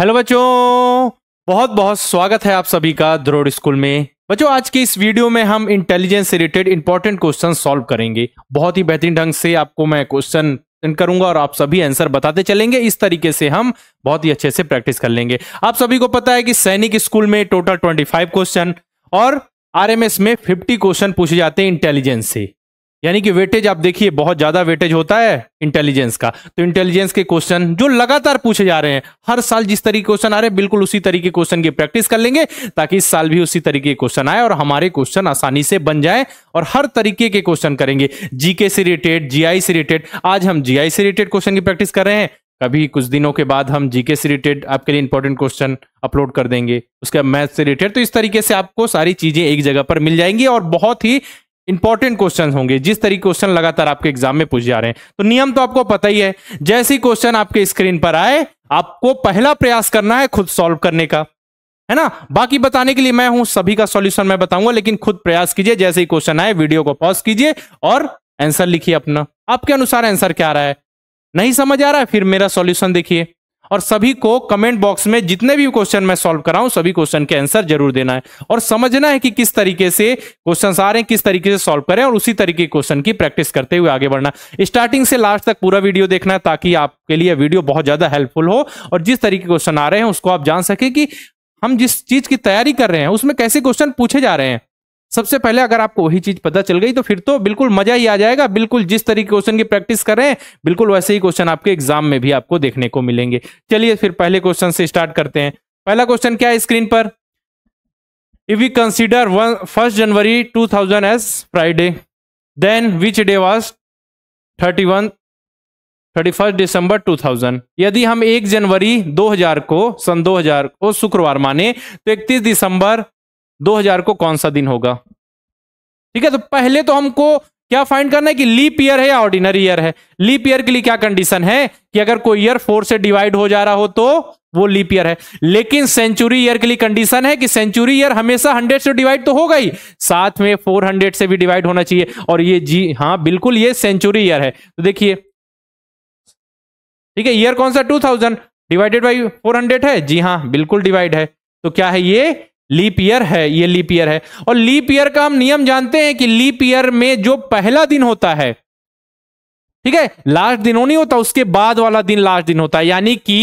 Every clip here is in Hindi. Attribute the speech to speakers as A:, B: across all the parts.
A: हेलो बच्चों बहुत बहुत स्वागत है आप सभी का द्रोड स्कूल में बच्चों आज के इस वीडियो में हम इंटेलिजेंस से रिलेटेड इंपॉर्टेंट क्वेश्चन सॉल्व करेंगे बहुत ही बेहतरीन ढंग से आपको मैं क्वेश्चन करूंगा और आप सभी आंसर बताते चलेंगे इस तरीके से हम बहुत ही अच्छे से प्रैक्टिस कर लेंगे आप सभी को पता है कि सैनिक स्कूल में टोटल ट्वेंटी क्वेश्चन और आर में फिफ्टी क्वेश्चन पूछे जाते हैं इंटेलिजेंस से यानी कि वेटेज आप देखिए बहुत ज्यादा वेटेज होता है इंटेलिजेंस का तो इंटेलिजेंस के क्वेश्चन जो लगातार पूछे जा रहे हैं हर साल जिस तरीके क्वेश्चन आ रहे हैं बिल्कुल उसी तरीके क्वेश्चन की प्रैक्टिस कर लेंगे ताकि इस साल भी उसी तरीके के क्वेश्चन आए और हमारे क्वेश्चन आसानी से बन जाए और हर तरीके के क्वेश्चन करेंगे जीके से रिलेटेड जी से रिलेटेड आज हम जी से रिलेटेड क्वेश्चन की प्रैक्टिस कर रहे हैं कभी कुछ दिनों के बाद हम जीके से रिलेटेड आपके लिए इंपॉर्टेंट क्वेश्चन अपलोड कर देंगे उसके बाद मैथ से रिलेटेड तो इस तरीके से आपको सारी चीजें एक जगह पर मिल जाएंगी और बहुत ही इंपॉर्टेंट क्वेश्चन होंगे जिस तरीके क्वेश्चन लगातार आपके एग्जाम में पूछ जा रहे हैं तो नियम तो आपको पता ही है जैसे क्वेश्चन आपके स्क्रीन पर आए आपको पहला प्रयास करना है खुद सॉल्व करने का है ना बाकी बताने के लिए मैं हूं सभी का सॉल्यूशन मैं बताऊंगा लेकिन खुद प्रयास कीजिए जैसे ही क्वेश्चन आए वीडियो को पॉज कीजिए और आंसर लिखिए अपना आपके अनुसार आंसर क्या आ रहा है नहीं समझ आ रहा है फिर मेरा सॉल्यूशन देखिए और सभी को कमेंट बॉक्स में जितने भी क्वेश्चन मैं सॉल्व कराऊं सभी क्वेश्चन के आंसर जरूर देना है और समझना है कि किस तरीके से क्वेश्चन आ रहे हैं किस तरीके से सॉल्व करें और उसी तरीके क्वेश्चन की प्रैक्टिस करते हुए आगे बढ़ना स्टार्टिंग से लास्ट तक पूरा वीडियो देखना है ताकि आपके लिए वीडियो बहुत ज्यादा हेल्पफुल हो और जिस तरीके क्वेश्चन आ रहे हैं उसको आप जान सके कि हम जिस चीज की तैयारी कर रहे हैं उसमें कैसे क्वेश्चन पूछे जा रहे हैं सबसे पहले अगर आपको वही चीज पता चल गई तो फिर तो बिल्कुल मजा ही आ जाएगा बिल्कुल जिस तरीके क्वेश्चन की प्रैक्टिस कर रहे हैं बिल्कुल वैसे ही क्वेश्चन आपके एग्जाम में भी आपको देखने को मिलेंगे चलिए फिर पहले क्वेश्चन से स्टार्ट करते हैं पहला क्वेश्चन क्या है स्क्रीन पर if you consider one first January two thousand as Friday then which day was thirty one thirty first December two thousand यदि हम एक जनवरी दो हजार को सन दो हजार को शुक्रवार माने तो इकतीस दिसंबर 2000 को कौन सा दिन होगा ठीक है तो पहले तो हमको क्या फाइंड करना है कि लीप ईयर है या ऑर्डिनरी ईयर है लीप ईयर के लिए क्या कंडीशन है कि अगर कोई ईयर फोर से डिवाइड हो जा रहा हो तो वो लीप ईयर है लेकिन सेंचुरी ईयर के लिए कंडीशन है कि सेंचुरी ईयर हमेशा 100 से डिवाइड तो होगा ही साथ में 400 से भी डिवाइड होना चाहिए और ये जी हाँ बिल्कुल ये सेंचुरी ईयर है तो देखिए ठीक है ईयर कौन सा 2000 डिवाइडेड बाई 400 है जी हाँ बिल्कुल डिवाइड है तो क्या है ये लीप ईयर है ये लीप ईयर है और लीप ईयर का हम नियम जानते हैं कि लीप ईयर में जो पहला दिन होता है ठीक है लास्ट दिन वो नहीं होता उसके बाद वाला दिन लास्ट दिन होता है यानी कि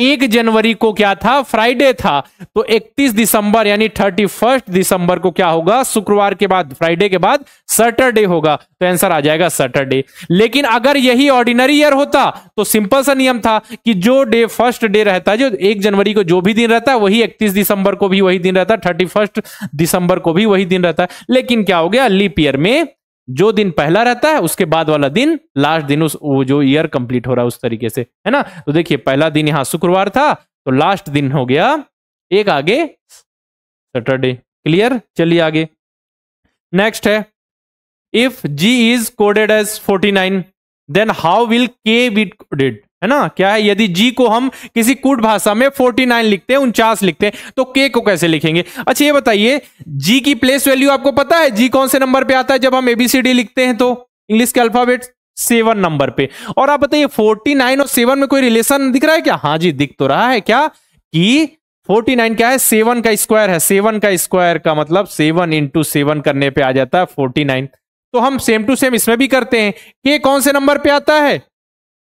A: एक जनवरी को क्या था फ्राइडे था तो 31 दिसंबर यानी 31 दिसंबर को क्या होगा शुक्रवार के बाद फ्राइडे के बाद सैटरडे होगा तो आंसर आ जाएगा सैटरडे लेकिन अगर यही ऑर्डिनरी ईयर होता तो सिंपल सा नियम था कि जो डे फर्स्ट डे रहता है जो एक जनवरी को जो भी दिन रहता है वही इकतीस दिसंबर को भी वही दिन रहता है थर्टी दिसंबर को भी वही दिन रहता है लेकिन क्या हो गया लीप ईयर में जो दिन पहला रहता है उसके बाद वाला दिन लास्ट दिन उस वो जो ईयर कंप्लीट हो रहा है उस तरीके से है ना तो देखिए पहला दिन यहां शुक्रवार था तो लास्ट दिन हो गया एक आगे सैटरडे क्लियर चलिए आगे नेक्स्ट है if G is coded as 49 then how will K be coded है ना क्या है यदि जी को हम किसी कूट भाषा में फोर्टी नाइन लिखते हैं उनचास लिखते हैं तो के को कैसे लिखेंगे अच्छा ये बताइए जी की प्लेस वैल्यू आपको पता है जी कौन से नंबर पे आता है जब हम एबीसीडी लिखते हैं तो इंग्लिश के अल्फाबेट सेवन नंबर पे और आप बताइए फोर्टी नाइन और सेवन में कोई रिलेशन दिख रहा है क्या हाँ जी दिख तो रहा है क्या कि नाइन क्या है सेवन का स्क्वायर है सेवन का स्क्वायर का मतलब सेवन इंटू सेवन करने पे आ जाता है फोर्टी नाइन तो हम सेम टू सेम इसमें भी करते हैं के कौन से नंबर पे आता है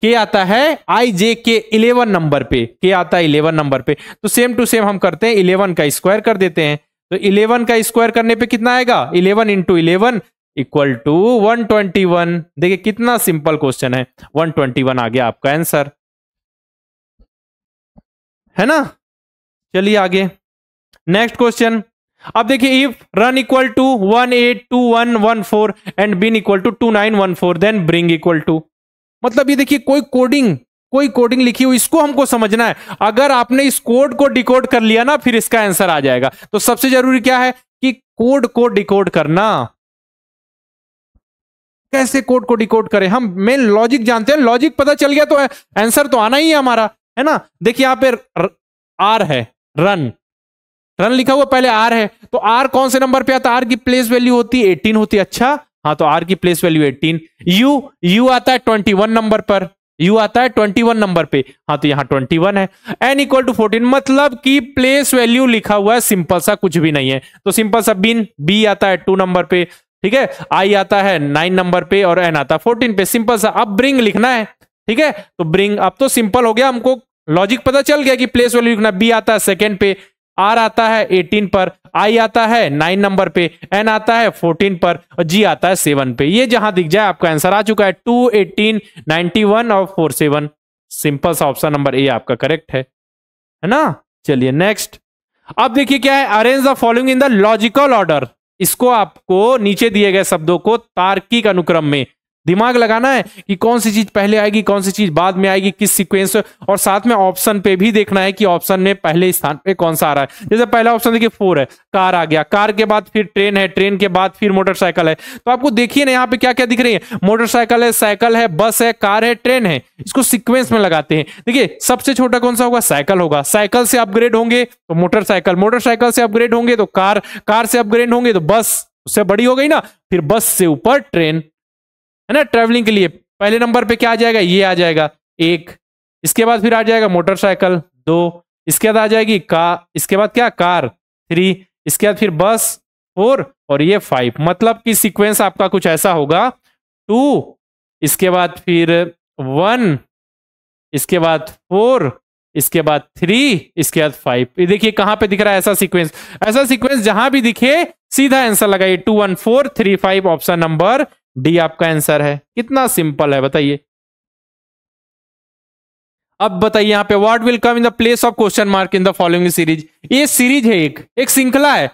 A: के आता है आई जे के इलेवन नंबर पे के आता है इलेवन नंबर पे तो सेम टू सेम हम करते हैं इलेवन का स्क्वायर कर देते हैं तो इलेवन का स्क्वायर करने पे कितना आएगा eleven into eleven equal to one twenty one देखिए कितना सिंपल क्वेश्चन है वन ट्वेंटी वन आ गया आपका आंसर है ना चलिए आगे नेक्स्ट क्वेश्चन अब देखिए if run equal to one eight two one one four and bin equal to two nine one four then bring equal to मतलब ये देखिए कोई कोडिंग कोई कोडिंग लिखी हुई इसको हमको समझना है अगर आपने इस कोड को डिकोड कर लिया ना फिर इसका आंसर आ जाएगा तो सबसे जरूरी क्या है कि कोड को डिकोड करना कैसे कोड को डिकोड करें हम मेन लॉजिक जानते हैं लॉजिक पता चल गया तो आंसर तो आना ही है हमारा है ना देखिए यहां पे आर है रन रन लिखा हुआ पहले आर है तो आर कौन से नंबर पे आता आर की प्लेस वैल्यू होती है एटीन होती अच्छा हाँ तो आर की place value eighteen U U आता है वन नंबर पर यू आता है वन नंबर पे हाँ तो यहाँ वन है एन इक्वल टू फोर्टीन मतलब कि प्लेस वैल्यू लिखा हुआ है सिंपल सा कुछ भी नहीं है तो सिंपल सा बीन बी आता है टू नंबर पे ठीक है आई आता है नाइन नंबर पे और एन आता है फोर्टीन पे सिंपल सा अब ब्रिंग लिखना है ठीक है तो ब्रिंग अब तो सिंपल हो गया हमको लॉजिक पता चल गया कि प्लेस वैल्यू लिखना बी आता है सेकेंड पे आर आता है 18 पर आई आता है 9 नंबर पे एन आता है 14 पर और जी आता है 7 पे ये जहां दिख जाए आपका आंसर आ चुका है एटीन नाइनटी 91 और 47 सिंपल सा ऑप्शन नंबर ए आपका करेक्ट है है ना चलिए नेक्स्ट अब देखिए क्या है arrange the following in the logical order इसको आपको नीचे दिए गए शब्दों को तार्किक अनुक्रम में दिमाग लगाना है कि कौन सी चीज पहले आएगी कौन सी चीज बाद में आएगी किस सीक्वेंस और साथ में ऑप्शन पे भी देखना है कि ऑप्शन में पहले स्थान पे कौन सा आ रहा है जैसे पहला ऑप्शन देखिए फोर है कार आ गया कार के बाद फिर ट्रेन है ट्रेन के बाद फिर मोटरसाइकिल है तो आपको देखिए ना यहाँ पे क्या क्या दिख रही है मोटरसाइकिल है साइकिल है बस है कार है ट्रेन है इसको सिक्वेंस में लगाते हैं देखिए सबसे छोटा कौन सा होगा साइकिल होगा साइकिल से अपग्रेड होंगे तो मोटरसाइकिल मोटरसाइकिल से अपग्रेड होंगे तो कार कार से अपग्रेड होंगे तो बस उससे बड़ी हो गई ना फिर बस से ऊपर ट्रेन है ना ट्रैवलिंग के लिए पहले नंबर पे क्या आ जाएगा ये आ जाएगा एक इसके बाद फिर आ जाएगा मोटरसाइकिल दो इसके बाद आ जाएगी का इसके बाद क्या कार थ्री इसके बाद फिर बस फोर और ये फाइव मतलब कि सीक्वेंस आपका कुछ ऐसा होगा टू इसके बाद फिर वन इसके बाद फोर इसके बाद थ्री इसके बाद फाइव ये देखिए कहां पे दिख रहा है ऐसा सीक्वेंस ऐसा सीक्वेंस जहां भी दिखे सीधा आंसर लगाइए two one four three five option number D आपका आंसर है कितना सिंपल है बताइए अब बताइए यहां पे what will come in the place of question mark in the following series ये सीरीज है एक एक श्रृंखला है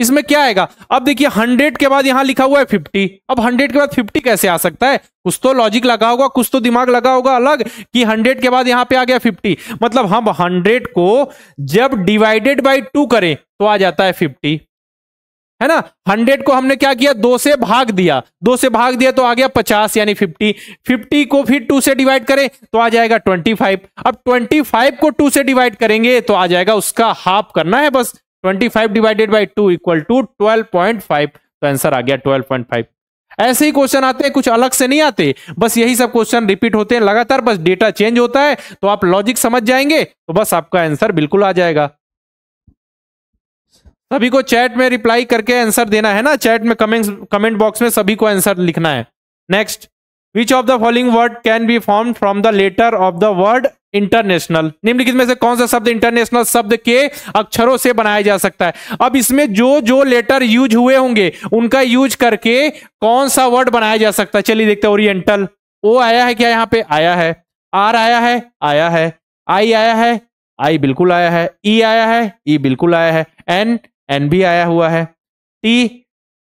A: इसमें क्या आएगा अब देखिए हंड्रेड के बाद यहां लिखा हुआ है फिफ्टी अब हंड्रेड के बाद फिफ्टी कैसे आ सकता है कुछ तो लॉजिक लगा होगा कुछ तो दिमाग लगा होगा अलग कि हंड्रेड के बाद यहां पे आ गया फिफ्टी मतलब हम हंड्रेड को जब डिवाइडेड बाई टू करें तो आ जाता है फिफ्टी है ना हंड्रेड को हमने क्या किया दो से भाग दिया दो से भाग दिया तो आ गया पचास यानी फिफ्टी फिफ्टी को फिर टू से डिवाइड करें तो आ जाएगा ट्वेंटी फाइव अब ट्वेंटी फाइव को टू से डिवाइड करेंगे तो आ जाएगा उसका हाफ करना है बस twenty five divided by two equal to twelve point five तो आंसर आ गया ट्वेल्व पॉइंट फाइव ऐसे ही क्वेश्चन आते हैं कुछ अलग से नहीं आते बस यही सब क्वेश्चन रिपीट होते हैं लगातार बस डेटा चेंज होता है तो आप लॉजिक समझ जाएंगे तो बस आपका आंसर बिल्कुल आ जाएगा सभी को चैट में रिप्लाई करके आंसर देना है ना चैट में कमेंट कमेंट बॉक्स में सभी को आंसर लिखना है next which of the following word can be form from the letter of the word international निम्नलिखित में से कौन सा शब्द इंटरनेशनल शब्द के अक्षरों से बनाया जा सकता है अब इसमें जो जो लेटर यूज हुए होंगे उनका यूज करके कौन सा वर्ड बनाया जा सकता है चलिए देखते हैं ओरिएंटल ओ आया है क्या यहाँ पे आया है आर आया है आया है आई आया है आई बिल्कुल आया है ई e आया है ई e बिल्कुल आया है एन एन भी आया हुआ है टी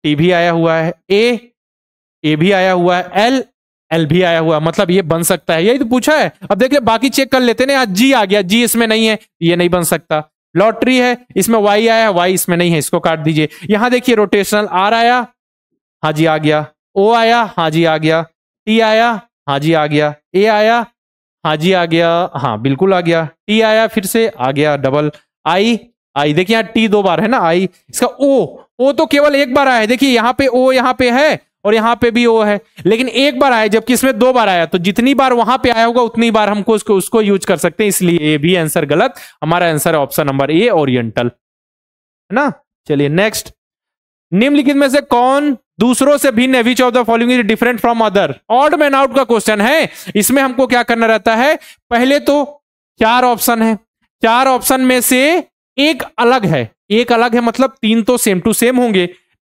A: टी भी आया हुआ है ए ए भी आया हुआ है एल एल भी आया हुआ मतलब ये बन सकता है यही तो पूछा है अब ले बाकी चेक कर लेते ना आज जी आ गया जी इसमें नहीं है ये नहीं बन सकता लॉटरी है इसमें वाई आया है वाई इसमें नहीं है इसको काट दीजिए यहां देखिए रोटेशनल आर आया हाँ जी आ गया ओ आया हाँ जी आ गया टी आया हाँ जी आ गया ए आया हाँ जी आ गया हाँ बिल्कुल आ गया टी आया फिर से आ गया डबल आई आई देखिए यहाँ टी दो बार है ना आई इसका ओ ओ तो केवल एक बार आया है देखिए यहाँ पे ओ यहाँ पे है और यहाँ पे भी ओ है लेकिन एक बार आया जबकि इसमें दो बार आया तो जितनी बार वहां पे आया होगा उतनी बार हमको उसको उसको यूज कर सकते हैं इसलिए ये भी आंसर गलत हमारा आंसर है ऑप्शन नंबर ए ओरिएंटल है ना चलिए नेक्स्ट निम्नलिखित में से कौन दूसरों से भिन्न है which of the following is different from other odd man out का क्वेश्चन है इसमें हमको क्या करना रहता है पहले तो चार ऑप्शन है चार ऑप्शन में से एक अलग है एक अलग है मतलब तीन तो सेम टू सेम होंगे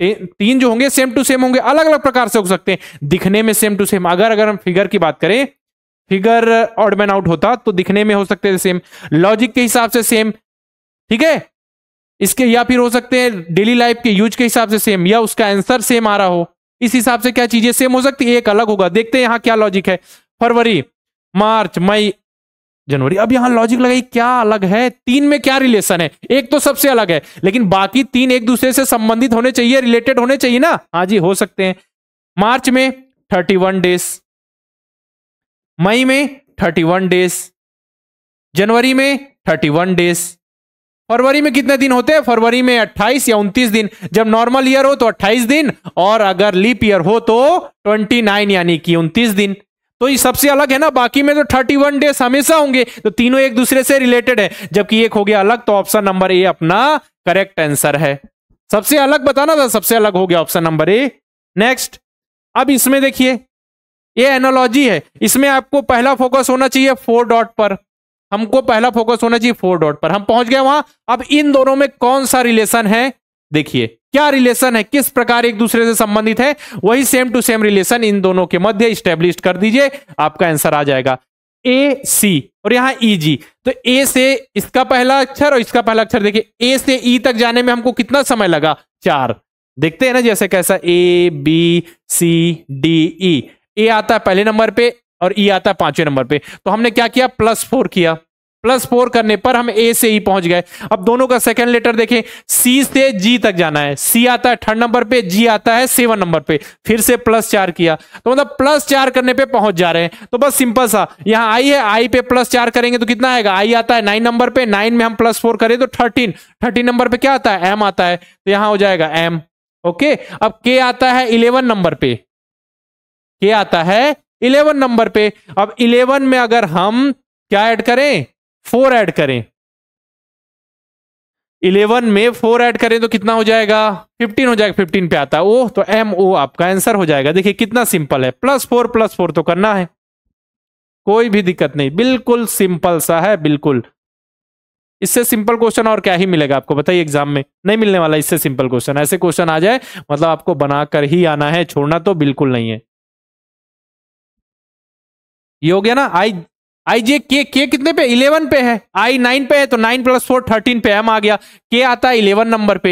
A: तीन जो होंगे सेम टू सेम होंगे अलग अलग प्रकार से हो सकते हैं दिखने में सेम टू सेम अगर अगर हम फिगर की बात करें फिगर ऑडमैन आउट होता तो दिखने में हो सकते थे सेम लॉजिक के हिसाब से सेम ठीक है इसके या फिर हो सकते हैं डेली लाइफ के यूज के हिसाब से सेम या उसका आंसर सेम आ रहा हो इस हिसाब से क्या चीजें सेम हो सकती है एक अलग होगा देखते हैं यहां क्या लॉजिक है फरवरी मार्च मई जनवरी अब यहां लॉजिक लगाई क्या अलग है तीन में क्या रिलेशन है एक तो सबसे अलग है लेकिन बाकी तीन एक दूसरे से संबंधित होने चाहिए रिलेटेड होने चाहिए ना हाँ जी हो सकते हैं मार्च में थर्टी वन डेज मई में थर्टी वन डेज जनवरी में थर्टी वन डेज फरवरी में कितने दिन होते हैं फरवरी में अट्ठाईस या उन्तीस दिन जब नॉर्मल ईयर हो तो अट्ठाईस दिन और अगर लीप ईयर हो तो नाइन यानी कि उन्तीस दिन तो ये सबसे अलग है ना बाकी में तो थर्टी वन डेज हमेशा होंगे तो तीनों एक दूसरे से रिलेटेड है जबकि एक हो गया अलग तो ऑप्शन नंबर ए अपना करेक्ट आंसर है सबसे अलग बताना था सबसे अलग हो गया ऑप्शन नंबर ए नेक्स्ट अब इसमें देखिए ये एनोलॉजी है इसमें आपको पहला फोकस होना चाहिए फोर डॉट पर हमको पहला फोकस होना चाहिए फोर डॉट पर हम पहुंच गए वहां अब इन दोनों में कौन सा रिलेशन है देखिए क्या रिलेशन है किस प्रकार एक दूसरे से संबंधित है वही सेम टू सेम रिलेशन इन दोनों के मध्य स्टेब्लिश कर दीजिए आपका आंसर आ जाएगा ए सी और यहां ई e, जी तो ए से इसका पहला अक्षर और इसका पहला अक्षर देखिए ए से ई e तक जाने में हमको कितना समय लगा चार देखते हैं ना जैसे कैसा A B C D E ए आता है पहले नंबर पे और ई e आता है पांचवें नंबर पे तो हमने क्या किया प्लस फोर किया प्लस फोर करने पर हम ए से ही e पहुंच गए अब दोनों का सेकंड लेटर देखें सी से जी तक जाना है सी आता है थर्ड नंबर पे जी आता है सेवन नंबर पे फिर से प्लस चार किया तो मतलब प्लस चार करने पे पहुंच जा रहे हैं तो बस सिंपल सा यहां आई है आई पे प्लस चार करेंगे तो कितना आएगा आई आता है नाइन नंबर पे नाइन में हम प्लस फोर करें तो थर्टीन थर्टीन नंबर पे क्या आता है एम आता है तो यहां हो जाएगा एम ओके अब के आता है इलेवन नंबर पे के आता है इलेवन नंबर पे अब इलेवन में अगर हम क्या ऐड करें फोर ऐड करें इलेवन में फोर ऐड करें तो कितना हो जाएगा फिफ्टीन हो जाएगा फिफ्टीन पे आता है ओ तो एम ओ आपका आंसर हो जाएगा देखिए कितना सिंपल है प्लस फोर प्लस फोर तो करना है कोई भी दिक्कत नहीं बिल्कुल सिंपल सा है बिल्कुल इससे सिंपल क्वेश्चन और क्या ही मिलेगा आपको बताइए एग्जाम में नहीं मिलने वाला इससे सिंपल क्वेश्चन ऐसे क्वेश्चन आ जाए मतलब आपको बनाकर ही आना है छोड़ना तो बिल्कुल नहीं है ये हो गया ना आई आई जे के के कितने पे इलेवन पे है आई नाइन पे है तो नाइन प्लस फोर थर्टीन पे एम आ गया के आता है इलेवन नंबर पे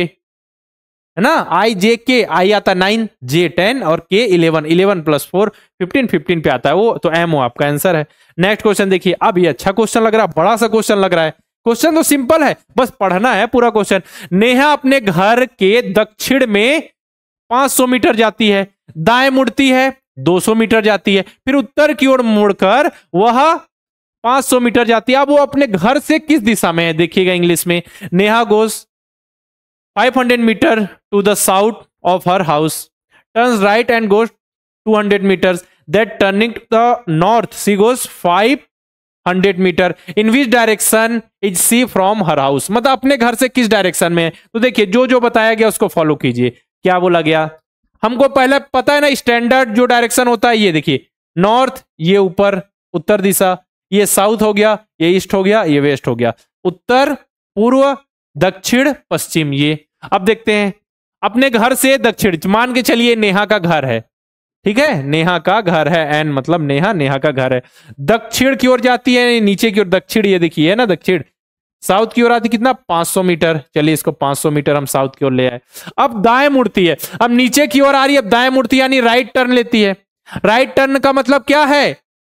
A: है ना आई जे के आई आता नाइन जे टेन और K eleven eleven plus four fifteen fifteen पे आता है वो तो एम हो आपका आंसर है नेक्स्ट क्वेश्चन देखिए अब ये अच्छा क्वेश्चन लग रहा है बड़ा सा क्वेश्चन लग रहा है क्वेश्चन तो सिंपल है बस पढ़ना है पूरा क्वेश्चन नेहा अपने घर के दक्षिण में 500 मीटर जाती है दाएं मुड़ती है 200 मीटर जाती है फिर उत्तर की ओर मुड़कर वह 500 मीटर जाती है अब वो अपने घर से किस दिशा में है देखिएगा इंग्लिश में Neha goes 500 metre to the south of her house turn right and goes 200 metre that turning to the north she goes 500 metre in which direction is she from her house मतलब अपने घर से किस डायरेक्शन में है तो देखिए जो जो बताया गया उसको फॉलो कीजिए क्या बोला गया हमको पहले पता है ना स्टैंडर्ड जो डायरेक्शन होता है ये देखिए नॉर्थ ये ऊपर उत्तर दिशा ये साउथ हो गया ये ईस्ट हो गया ये वेस्ट हो गया उत्तर पूर्व दक्षिण पश्चिम ये अब देखते हैं अपने घर से दक्षिण मान के चलिए नेहा का घर है ठीक है नेहा का घर है एन मतलब नेहा नेहा का घर है दक्षिण की ओर जाती है नीचे की ओर दक्षिण ये देखिए है ना दक्षिण साउथ की ओर आती कितना 500 मीटर चलिए इसको 500 मीटर हम साउथ की ओर ले आए अब दाएं मुड़ती है अब नीचे की ओर आ रही है अब दाएं मुड़ती यानी राइट टर्न लेती है राइट टर्न का मतलब क्या है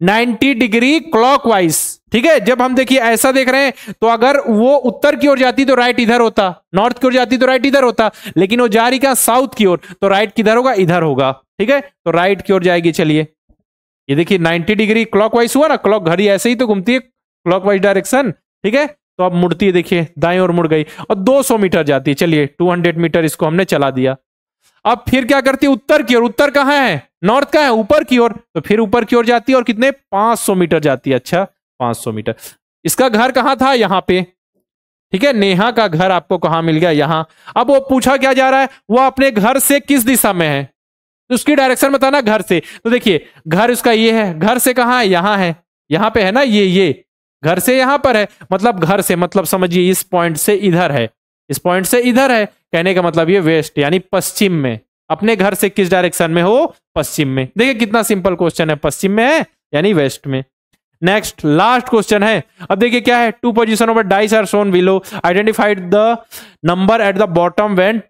A: 90 डिग्री क्लॉकवाइज ठीक है जब हम देखिए ऐसा देख रहे हैं तो अगर वो उत्तर की ओर जाती तो राइट इधर होता नॉर्थ की ओर जाती तो राइट इधर होता लेकिन वो जा रही क्या साउथ की ओर तो राइट किधर होगा इधर होगा ठीक है तो राइट की ओर जाएगी चलिए ये देखिए नाइन्टी डिग्री क्लॉक हुआ ना क्लॉक घड़ी ऐसे ही तो घूमती है क्लॉक डायरेक्शन ठीक है तो अब मुड़ती है देखिए दाएं और मुड़ गई और 200 मीटर जाती है चलिए 200 मीटर इसको हमने चला दिया अब फिर क्या करती है उत्तर की ओर उत्तर कहाँ है नॉर्थ का है ऊपर की ओर तो फिर ऊपर की ओर जाती है और कितने 500 मीटर जाती है अच्छा 500 मीटर इसका घर कहाँ था यहाँ पे ठीक है नेहा का घर आपको कहाँ मिल गया यहाँ अब वो पूछा क्या जा रहा है वो अपने घर से किस दिशा में है तो उसकी डायरेक्शन बताना घर से तो देखिए घर उसका ये है घर से कहाँ है यहाँ है यहाँ पे है ना ये ये घर से यहाँ पर है मतलब घर से मतलब समझिए इस पॉइंट से इधर है इस पॉइंट से इधर है कहने का मतलब ये वेस्ट यानी पश्चिम में अपने घर से किस डायरेक्शन में हो पश्चिम में देखिए कितना सिंपल क्वेश्चन है पश्चिम में है यानी वेस्ट में नेक्स्ट लास्ट क्वेश्चन है अब देखिए क्या है two position over dice are shown below identified the number at the bottom when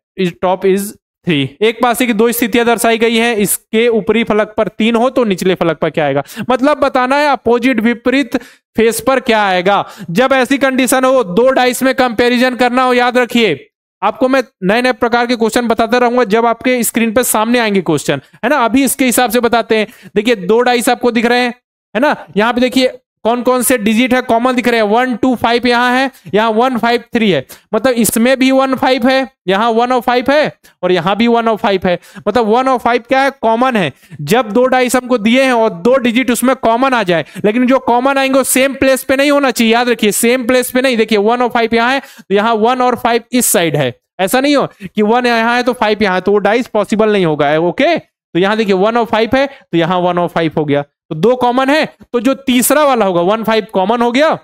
A: top is three एक पासे की दो स्थितियां दर्शाई गई हैं इसके ऊपरी फलक पर तीन हो तो निचले फलक पर क्या आएगा मतलब बताना है अपोजिट विपरीत फेस पर क्या आएगा जब ऐसी कंडीशन हो दो डाइस में कंपैरिजन करना हो याद रखिए आपको मैं नए नए प्रकार के क्वेश्चन बताता रहूंगा जब आपके स्क्रीन पर सामने आएंगे क्वेश्चन है ना अभी इसके हिसाब से बताते हैं देखिए दो डाइस आपको दिख रहे हैं है ना यहाँ पे देखिए कौन कौन से डिजिट है कॉमन दिख रहे हैं वन टू फाइव यहाँ है यहाँ वन फाइव थ्री है मतलब इसमें भी वन फाइव है यहाँ वन और फाइव है और यहाँ भी वन और फाइव है मतलब वन और फाइव क्या है कॉमन है जब दो डाइस हमको दिए हैं और दो डिजिट उसमें कॉमन आ जाए लेकिन जो कॉमन आएंगे वो सेम प्लेस पे नहीं होना चाहिए याद रखिए सेम प्लेस पे नहीं देखिए वन और फाइव यहाँ है तो यहाँ वन और फाइव इस साइड है ऐसा नहीं हो कि वन यहाँ है तो फाइव यहाँ है तो वो डाइस पॉसिबल नहीं होगा ओके तो यहाँ देखिए वन और फाइव है तो यहाँ वन और फाइव हो गया तो दो कॉमन है तो जो तीसरा वाला होगा वन फाइव कॉमन हो गया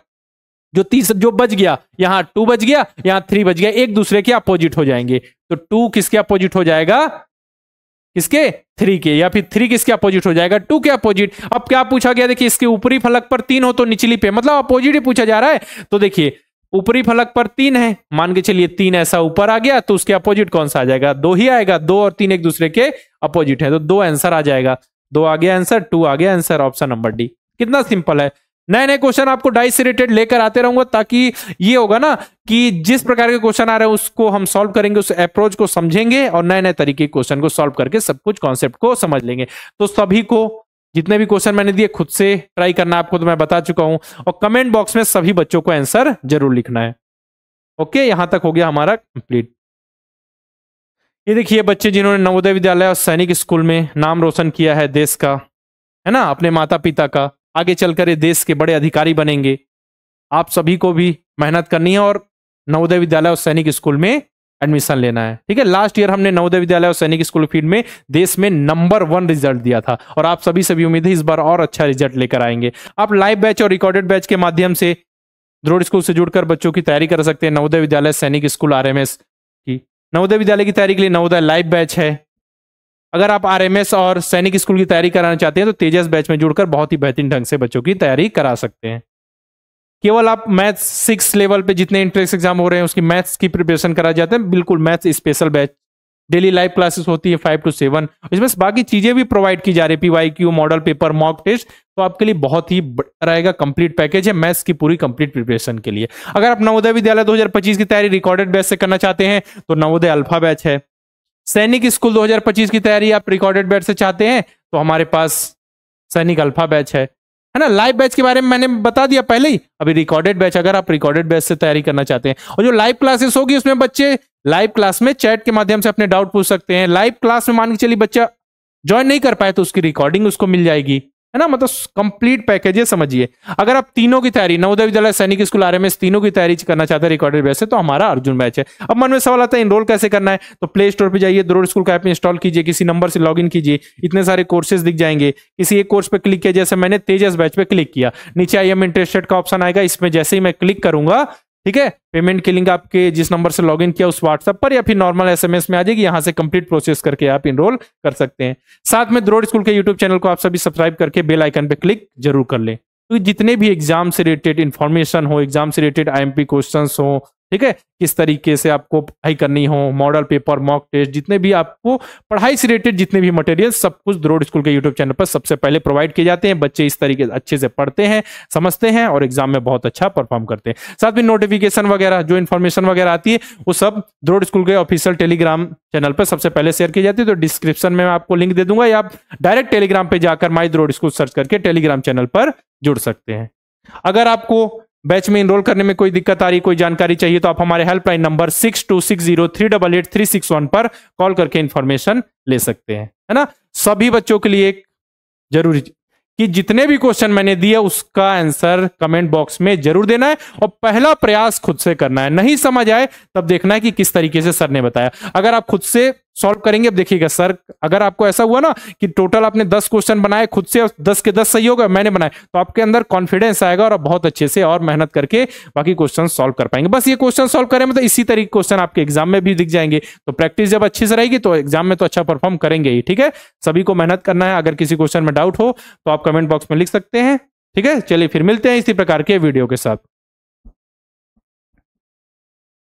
A: जो तीसरा जो बच गया यहां टू बच गया यहां थ्री बच गया एक दूसरे के अपोजिट हो जाएंगे तो टू किसके अपोजिट हो जाएगा किसके थ्री के या फिर थ्री किसके अपोजिट हो जाएगा टू के अपोजिट अब क्या पूछा गया देखिए इसके ऊपरी फलक पर तीन हो तो निचली पे मतलब अपोजिट ही पूछा जा रहा है तो देखिए ऊपरी फलक पर तीन है मान के चलिए तीन ऐसा ऊपर आ गया तो उसके अपोजिट कौन सा आ जाएगा दो ही आएगा दो और तीन एक दूसरे के अपोजिट है तो दो आंसर आ जाएगा दो आ गया आंसर टू आ गया आंसर ऑप्शन नंबर डी कितना सिंपल है नए नए क्वेश्चन आपको डाइस से रिलेटेड लेकर आते रहूंगा ताकि ये होगा ना कि जिस प्रकार के क्वेश्चन आ रहे हैं उसको हम सॉल्व करेंगे उस अप्रोच को समझेंगे और नए नए तरीके के क्वेश्चन को सॉल्व करके सब कुछ कॉन्सेप्ट को समझ लेंगे तो सभी को जितने भी क्वेश्चन मैंने दिए खुद से ट्राई करना आपको तो मैं बता चुका हूं और कमेंट बॉक्स में सभी बच्चों को आंसर जरूर लिखना है ओके यहां तक हो गया हमारा कंप्लीट ये देखिए बच्चे जिन्होंने नवोदय विद्यालय और सैनिक स्कूल में नाम रोशन किया है देश का है ना अपने माता पिता का आगे चलकर ये देश के बड़े अधिकारी बनेंगे आप सभी को भी मेहनत करनी है और नवोदय विद्यालय और सैनिक स्कूल में एडमिशन लेना है ठीक है लास्ट ईयर हमने नवोदय विद्यालय और सैनिक स्कूल फील्ड में देश में नंबर वन रिजल्ट दिया था और आप सभी सभी उम्मीद है इस बार और अच्छा रिजल्ट लेकर आएंगे आप लाइव बैच और रिकॉर्डेड बैच के माध्यम से द्रोड़ स्कूल से जुड़कर बच्चों की तैयारी कर सकते हैं नवोदय विद्यालय सैनिक स्कूल आरएमएस नवोदय विद्यालय की तैयारी के लिए नवोदय लाइव बैच है अगर आप आरएमएस और सैनिक स्कूल की तैयारी कराना चाहते हैं तो तेजस बैच में जुड़कर बहुत ही बेहतरीन ढंग से बच्चों की तैयारी करा सकते हैं केवल आप मैथ्स सिक्स लेवल पे जितने इंट्रेंस एग्जाम हो रहे हैं उसकी मैथ्स की प्रिपरेशन करा जाते हैं बिल्कुल maths special batch daily live classes होती है फाइव टू सेवन इसमें बाकी चीजें भी प्रोवाइड की जा रही है P Y Q model paper mock test तो आपके लिए बहुत ही रहेगा कंप्लीट पैकेज है मैथ्स की पूरी कंप्लीट प्रिपरेशन के लिए अगर आप नवोदय विद्यालय 2025 की तैयारी रिकॉर्डेड बैच से करना चाहते हैं तो नवोदय अल्फा बैच है सैनिक स्कूल 2025 की तैयारी आप रिकॉर्डेड बैच से चाहते हैं तो हमारे पास सैनिक अल्फा बैच है है ना लाइव बैच के बारे में मैंने बता दिया पहले ही अभी रिकॉर्डेड बैच अगर आप रिकॉर्डेड बैच से तैयारी करना चाहते हैं और जो लाइव क्लासेस होगी उसमें बच्चे लाइव क्लास में चैट के माध्यम से अपने डाउट पूछ सकते हैं लाइव क्लास में मान के चलिए बच्चा ज्वाइन नहीं कर पाए तो उसकी रिकॉर्डिंग उसको मिल जाएगी है ना मतलब कंप्लीट पैकेज है समझिए अगर आप तीनों की तैयारी नवोदय विद्यालय सैनिक स्कूल आर एम तीनों की तैयारी करना चाहते हैं रिकॉर्डेड बैच से तो हमारा अर्जुन बैच है अब मन में सवाल आता है इनरोल कैसे करना है तो प्ले स्टोर पर जाइए द्रोड स्कूल का ऐप इंस्टॉल कीजिए किसी नंबर से लॉग कीजिए इतने सारे कोर्सेज दिख जाएंगे किसी एक कोर्स पर क्लिक किया जैसे मैंने तेजस बैच पर क्लिक किया नीचे आई एम इंटरेस्टेड का ऑप्शन आएगा इसमें जैसे ही मैं क्लिक करूंगा ठीक है पेमेंट की लिंक आपके जिस नंबर से लॉग किया उस व्हाट्सएप पर या फिर नॉर्मल एसएमएस में आ जाएगी यहां से कंप्लीट प्रोसेस करके आप इनरोल कर सकते हैं साथ में द्रोड स्कूल के यूट्यूब चैनल को आप सभी सब्सक्राइब करके बेल आइकन पर क्लिक जरूर कर लें तो जितने भी एग्जाम से रिलेटेड इन्फॉर्मेशन हो एग्जाम से रिलेटेड आईएमपी क्वेश्चंस हो ठीक है किस तरीके से आपको पढ़ाई करनी हो मॉडल पेपर मॉक टेस्ट जितने भी आपको पढ़ाई से रिलेटेड जितने भी मटेरियल सब कुछ द्रोड स्कूल के यूट्यूब चैनल पर सबसे पहले प्रोवाइड किए जाते हैं बच्चे इस तरीके से अच्छे से पढ़ते हैं समझते हैं और एग्जाम में बहुत अच्छा परफॉर्म करते हैं साथ में नोटिफिकेशन वगैरह जो इन्फॉर्मेशन वगैरह आती है वो सब द्रोड स्कूल के ऑफिशियल टेलीग्राम चैनल पर सबसे पहले शेयर की जाती है तो डिस्क्रिप्शन में मैं आपको लिंक दे दूंगा या आप डायरेक्ट टेलीग्राम पर जाकर माई द्रोड स्कूल सर्च करके टेलीग्राम चैनल पर जुड़ सकते हैं अगर आपको बैच में इनरोल करने में कोई दिक्कत आ रही कोई जानकारी चाहिए तो आप हमारे helpline number six two six zero three double eight three six one पर कॉल करके इन्फॉर्मेशन ले सकते हैं है ना सभी बच्चों के लिए एक जरूरी कि जितने भी क्वेश्चन मैंने दिए उसका आंसर कमेंट बॉक्स में जरूर देना है और पहला प्रयास खुद से करना है नहीं समझ आए तब देखना है कि किस तरीके से सर ने बताया अगर आप खुद से सॉल्व करेंगे अब देखिएगा सर अगर आपको ऐसा हुआ ना कि टोटल आपने दस क्वेश्चन बनाए खुद से दस के दस सही होगा मैंने बनाए तो आपके अंदर कॉन्फिडेंस आएगा और आप बहुत अच्छे से और मेहनत करके बाकी क्वेश्चन सॉल्व कर पाएंगे बस ये क्वेश्चन सॉल्व करें मतलब इसी तरीके क्वेश्चन आपके एग्जाम में भी दिख जाएंगे तो प्रैक्टिस जब अच्छे से रहेगी तो एग्जाम में तो अच्छा परफॉर्म करेंगे ही ठीक है सभी को मेहनत करना है अगर किसी क्वेश्चन में डाउट हो तो आप कमेंट बॉक्स में लिख सकते हैं ठीक है चलिए फिर मिलते हैं इसी प्रकार के वीडियो के साथ